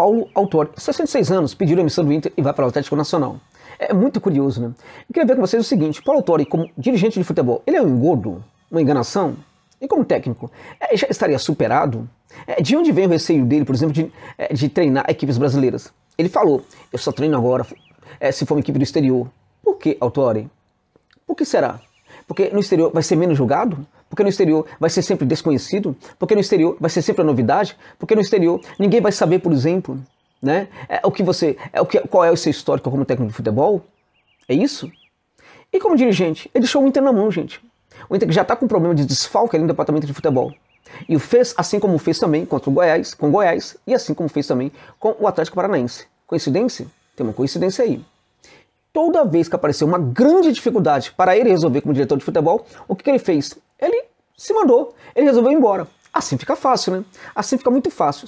Paulo Autor, 66 anos, pediu emissão do Inter e vai para o Atlético Nacional. É muito curioso, né? Eu queria ver com vocês o seguinte: Paulo Autore, como dirigente de futebol, ele é um engordo? Uma enganação? E como técnico, é, já estaria superado? É, de onde vem o receio dele, por exemplo, de, é, de treinar equipes brasileiras? Ele falou: eu só treino agora é, se for uma equipe do exterior. Por que, Autore? Por que será? Porque no exterior vai ser menos julgado? Porque no exterior vai ser sempre desconhecido, porque no exterior vai ser sempre a novidade, porque no exterior ninguém vai saber, por exemplo, né? É o que você, é o que, qual é o seu histórico como técnico de futebol? É isso? E como dirigente, ele deixou o Inter na mão, gente. O Inter que já está com problema de desfalque ali no departamento de futebol. E o fez assim como fez também contra o Goiás, com o Goiás, e assim como fez também com o Atlético Paranaense. Coincidência? Tem uma coincidência aí. Toda vez que apareceu uma grande dificuldade para ele resolver como diretor de futebol, o que, que ele fez? se mandou, ele resolveu ir embora. Assim fica fácil, né? Assim fica muito fácil.